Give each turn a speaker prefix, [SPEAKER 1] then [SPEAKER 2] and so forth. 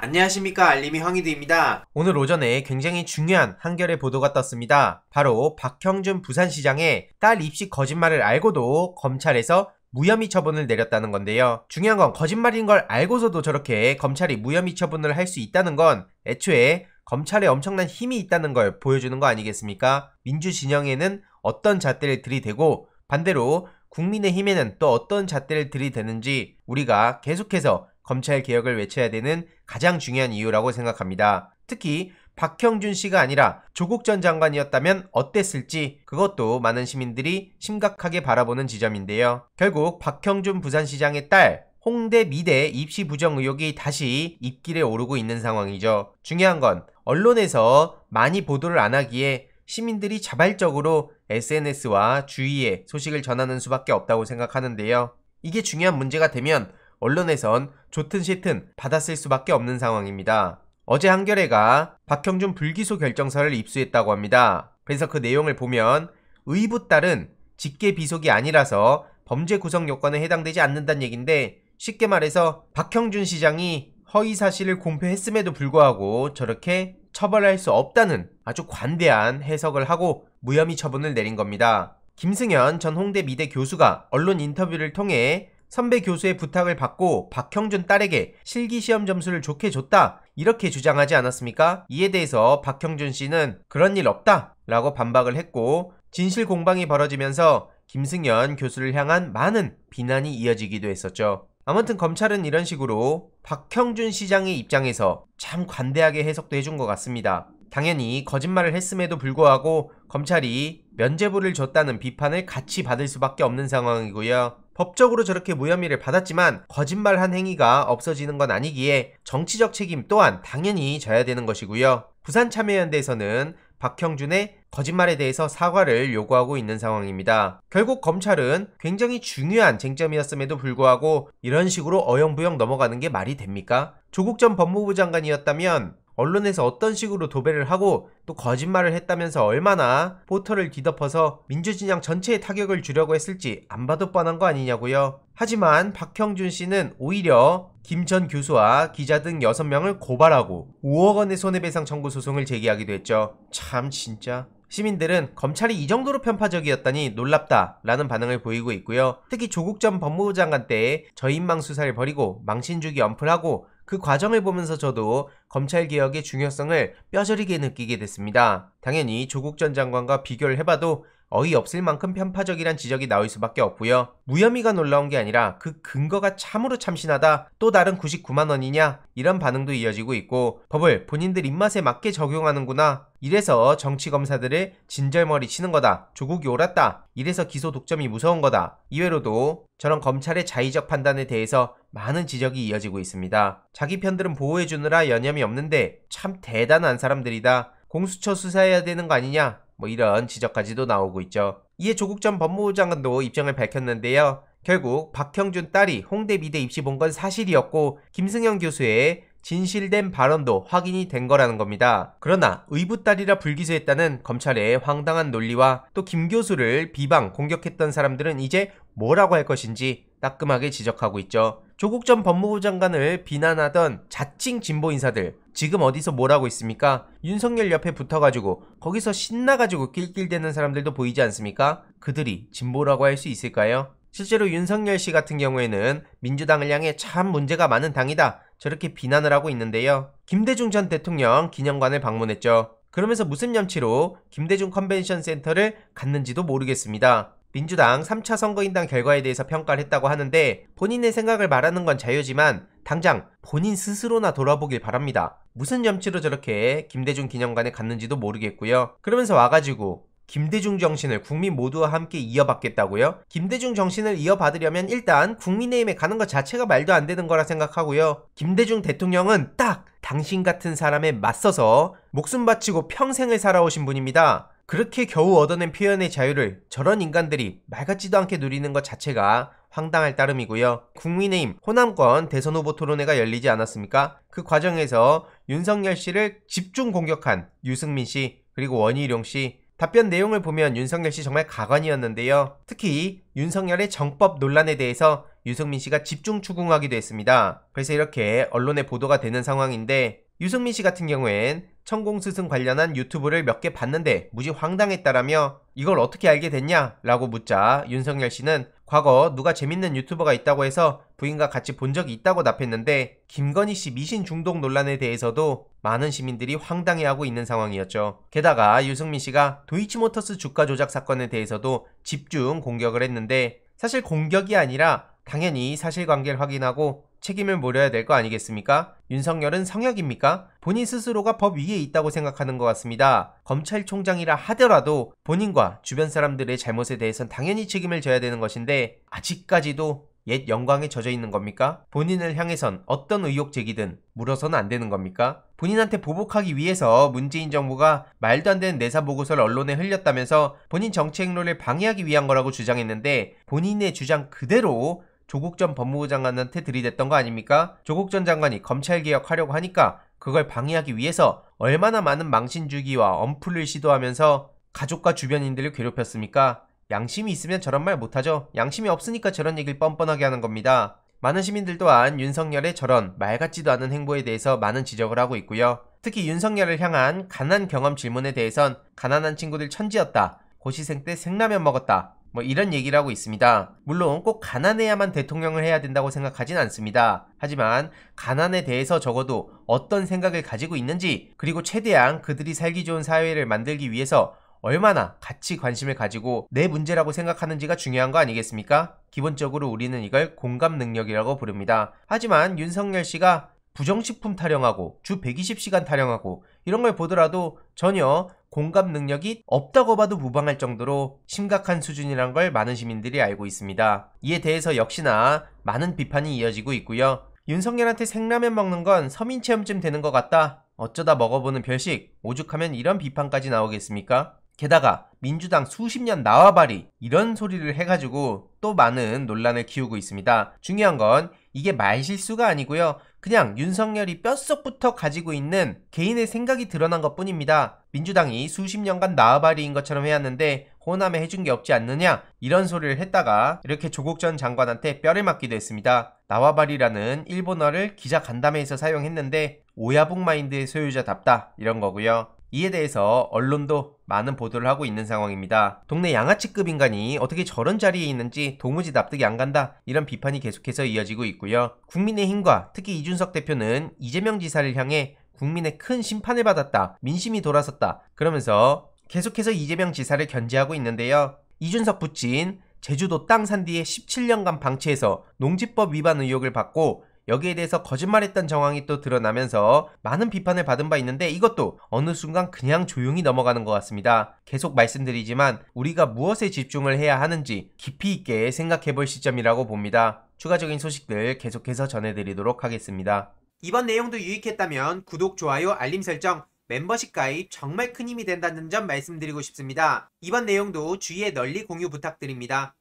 [SPEAKER 1] 안녕하십니까 알림이 황희드입니다. 오늘 오전에 굉장히 중요한 한결의 보도가 떴습니다. 바로 박형준 부산시장의 딸 입시 거짓말을 알고도 검찰에서 무혐의 처분을 내렸다는 건데요. 중요한 건 거짓말인 걸 알고서도 저렇게 검찰이 무혐의 처분을 할 수 있다는 건 애초에 검찰에 엄청난 힘이 있다는 걸 보여주는 거 아니겠습니까? 민주 진영에는 어떤 잣대를 들이대고 반대로 국민의힘에는 또 어떤 잣대를 들이대는지 우리가 계속해서 검찰 개혁을 외쳐야 되는 가장 중요한 이유라고 생각합니다. 특히 박형준 씨가 아니라 조국 전 장관이었다면 어땠을지 그것도 많은 시민들이 심각하게 바라보는 지점인데요. 결국 박형준 부산시장의 딸 홍대 미대 입시 부정 의혹이 다시 입길에 오르고 있는 상황이죠. 중요한 건 언론에서 많이 보도를 안 하기에 시민들이 자발적으로 SNS와 주위에 소식을 전하는 수밖에 없다고 생각하는데요. 이게 중요한 문제가 되면 언론에선 좋든 싫든 받았을 수밖에 없는 상황입니다. 어제 한겨레가 박형준 불기소 결정서를 입수했다고 합니다. 그래서 그 내용을 보면 의붓 딸은 직계 비속이 아니라서 범죄 구성 요건에 해당되지 않는다는 얘기인데 쉽게 말해서 박형준 시장이 허위 사실을 공표했음에도 불구하고 저렇게 처벌할 수 없다는 아주 관대한 해석을 하고 무혐의 처분을 내린 겁니다. 김승현 전 홍대 미대 교수가 언론 인터뷰를 통해 선배 교수의 부탁을 받고 박형준 딸에게 실기시험 점수를 좋게 줬다 이렇게 주장하지 않았습니까? 이에 대해서 박형준 씨는 그런 일 없다 라고 반박을 했고 진실 공방이 벌어지면서 김승연 교수를 향한 많은 비난이 이어지기도 했었죠. 아무튼 검찰은 이런 식으로 박형준 시장의 입장에서 참 관대하게 해석도 해준 것 같습니다. 당연히 거짓말을 했음에도 불구하고 검찰이 면제부를 줬다는 비판을 같이 받을 수밖에 없는 상황이고요. 법적으로 저렇게 무혐의를 받았지만 거짓말한 행위가 없어지는 건 아니기에 정치적 책임 또한 당연히 져야 되는 것이고요. 부산참여연대에서는 박형준의 거짓말에 대해서 사과를 요구하고 있는 상황입니다. 결국 검찰은 굉장히 중요한 쟁점이었음에도 불구하고 이런 식으로 어영부영 넘어가는 게 말이 됩니까? 조국 전 법무부 장관이었다면 언론에서 어떤 식으로 도배를 하고 또 거짓말을 했다면서 얼마나 포털을 뒤덮어서 민주진영 전체에 타격을 주려고 했을지 안 봐도 뻔한 거 아니냐고요. 하지만 박형준 씨는 오히려 김 전 교수와 기자 등 6명을 고발하고 5억 원의 손해배상 청구 소송을 제기하기도 했죠. 참 진짜 시민들은 검찰이 이 정도로 편파적이었다니 놀랍다라는 반응을 보이고 있고요. 특히 조국 전 법무부 장관 때에 저인망 수사를 벌이고 망신주기 언플하고 그 과정을 보면서 저도 검찰 개혁의 중요성을 뼈저리게 느끼게 됐습니다. 당연히 조국 전 장관과 비교를 해봐도 어이없을 만큼 편파적이란 지적이 나올 수밖에 없고요. 무혐의가 놀라운 게 아니라 그 근거가 참으로 참신하다. 또 다른 99만 원이냐? 이런 반응도 이어지고 있고 법을 본인들 입맛에 맞게 적용하는구나. 이래서 정치 검사들을 진절머리 치는 거다. 조국이 옳았다. 이래서 기소 독점이 무서운 거다. 이외로도 저런 검찰의 자의적 판단에 대해서 많은 지적이 이어지고 있습니다. 자기 편들은 보호해주느라 여념이 없는데 참 대단한 사람들이다. 공수처 수사해야 되는 거 아니냐? 뭐 이런 지적까지도 나오고 있죠. 이에 조국 전 법무부 장관도 입장을 밝혔는데요. 결국 박형준 딸이 홍대 미대 입시 본 건 사실이었고 김승현 교수의 진실된 발언도 확인이 된 거라는 겁니다. 그러나 의붓 딸이라 불기소했다는 검찰의 황당한 논리와 또 김 교수를 비방 공격했던 사람들은 이제 뭐라고 할 것인지 따끔하게 지적하고 있죠. 조국 전 법무부 장관을 비난하던 자칭 진보 인사들 지금 어디서 뭘 하고 있습니까? 윤석열 옆에 붙어가지고 거기서 신나가지고 낄낄대는 사람들도 보이지 않습니까? 그들이 진보라고 할 수 있을까요? 실제로 윤석열 씨 같은 경우에는 민주당을 향해 참 문제가 많은 당이다 저렇게 비난을 하고 있는데요. 김대중 전 대통령 기념관을 방문했죠. 그러면서 무슨 염치로 김대중 컨벤션 센터를 갔는지도 모르겠습니다. 민주당 3차 선거인단 결과에 대해서 평가를 했다고 하는데 본인의 생각을 말하는 건 자유지만 당장 본인 스스로나 돌아보길 바랍니다. 무슨 염치로 저렇게 김대중 기념관에 갔는지도 모르겠고요. 그러면서 와가지고 김대중 정신을 국민 모두와 함께 이어받겠다고요? 김대중 정신을 이어받으려면 일단 국민의힘에 가는 것 자체가 말도 안 되는 거라 생각하고요. 김대중 대통령은 딱 당신 같은 사람에 맞서서 목숨 바치고 평생을 살아오신 분입니다. 그렇게 겨우 얻어낸 표현의 자유를 저런 인간들이 말 같지도 않게 누리는 것 자체가 황당할 따름이고요. 국민의힘 호남권 대선 후보 토론회가 열리지 않았습니까? 그 과정에서 윤석열 씨를 집중 공격한 유승민 씨 그리고 원희룡 씨 답변 내용을 보면 윤석열 씨 정말 가관이었는데요. 특히 윤석열의 정법 논란에 대해서 유승민 씨가 집중 추궁하기도 했습니다. 그래서 이렇게 언론에 보도가 되는 상황인데 유승민 씨 같은 경우엔 천공스승 관련한 유튜브를 몇 개 봤는데 무지 황당했다라며 이걸 어떻게 알게 됐냐? 라고 묻자 윤석열 씨는 과거 누가 재밌는 유튜버가 있다고 해서 부인과 같이 본 적이 있다고 답했는데 김건희 씨 미신 중독 논란에 대해서도 많은 시민들이 황당해하고 있는 상황이었죠. 게다가 유승민 씨가 도이치모터스 주가 조작 사건에 대해서도 집중 공격을 했는데 사실 공격이 아니라 당연히 사실관계를 확인하고 책임을 물어야 될 거 아니겠습니까? 윤석열은 성역입니까? 본인 스스로가 법 위에 있다고 생각하는 것 같습니다. 검찰총장이라 하더라도 본인과 주변 사람들의 잘못에 대해선 당연히 책임을 져야 되는 것인데 아직까지도 옛 영광에 젖어 있는 겁니까? 본인을 향해선 어떤 의혹 제기든 물어서는 안 되는 겁니까? 본인한테 보복하기 위해서 문재인 정부가 말도 안 되는 내사 보고서를 언론에 흘렸다면서 본인 정치 행로를 방해하기 위한 거라고 주장했는데 본인의 주장 그대로 조국 전 법무부 장관한테 들이댔던 거 아닙니까? 조국 전 장관이 검찰 개혁하려고 하니까 그걸 방해하기 위해서 얼마나 많은 망신 주기와 엄플을 시도하면서 가족과 주변인들을 괴롭혔습니까? 양심이 있으면 저런 말 못하죠. 양심이 없으니까 저런 얘기를 뻔뻔하게 하는 겁니다. 많은 시민들 또한 윤석열의 저런 말 같지도 않은 행보에 대해서 많은 지적을 하고 있고요. 특히 윤석열을 향한 가난 경험 질문에 대해선 가난한 친구들 천지였다. 고시생 때 생라면 먹었다. 뭐 이런 얘기를 하고 있습니다. 물론 꼭 가난해야만 대통령을 해야 된다고 생각하진 않습니다. 하지만 가난에 대해서 적어도 어떤 생각을 가지고 있는지 그리고 최대한 그들이 살기 좋은 사회를 만들기 위해서 얼마나 같이 관심을 가지고 내 문제라고 생각하는지가 중요한 거 아니겠습니까? 기본적으로 우리는 이걸 공감 능력이라고 부릅니다. 하지만 윤석열 씨가 부정식품 타령하고 주 120시간 타령하고 이런 걸 보더라도 전혀 공감 능력이 없다고 봐도 무방할 정도로 심각한 수준이란 걸 많은 시민들이 알고 있습니다. 이에 대해서 역시나 많은 비판이 이어지고 있고요. 윤석열한테 생라면 먹는 건 서민 체험쯤 되는 것 같다. 어쩌다 먹어보는 별식, 오죽하면 이런 비판까지 나오겠습니까? 게다가 민주당 수십 년 나와바리 이런 소리를 해가지고 또 많은 논란을 키우고 있습니다. 중요한 건 이게 말실수가 아니고요. 그냥 윤석열이 뼛속부터 가지고 있는 개인의 생각이 드러난 것 뿐입니다. 민주당이 수십 년간 나아바리인 것처럼 해왔는데 호남에 해준 게 없지 않느냐 이런 소리를 했다가 이렇게 조국 전 장관한테 뼈를 맞기도 했습니다. 나와바리라는 일본어를 기자 간담회에서 사용했는데 오야북 마인드의 소유자답다 이런 거고요. 이에 대해서 언론도 많은 보도를 하고 있는 상황입니다. 동네 양아치급 인간이 어떻게 저런 자리에 있는지 도무지 납득이 안 간다 이런 비판이 계속해서 이어지고 있고요. 국민의힘과 특히 이준석 대표는 이재명 지사를 향해 국민의 큰 심판을 받았다. 민심이 돌아섰다. 그러면서 계속해서 이재명 지사를 견제하고 있는데요. 이준석 부친 제주도 땅 산 뒤에 17년간 방치해서 농지법 위반 의혹을 받고 여기에 대해서 거짓말했던 정황이 또 드러나면서 많은 비판을 받은 바 있는데 이것도 어느 순간 그냥 조용히 넘어가는 것 같습니다. 계속 말씀드리지만 우리가 무엇에 집중을 해야 하는지 깊이 있게 생각해 볼 시점이라고 봅니다. 추가적인 소식들 계속해서 전해드리도록 하겠습니다. 이번 내용도 유익했다면 구독, 좋아요, 알림 설정, 멤버십 가입 정말 큰 힘이 된다는 점 말씀드리고 싶습니다. 이번 내용도 주위에 널리 공유 부탁드립니다.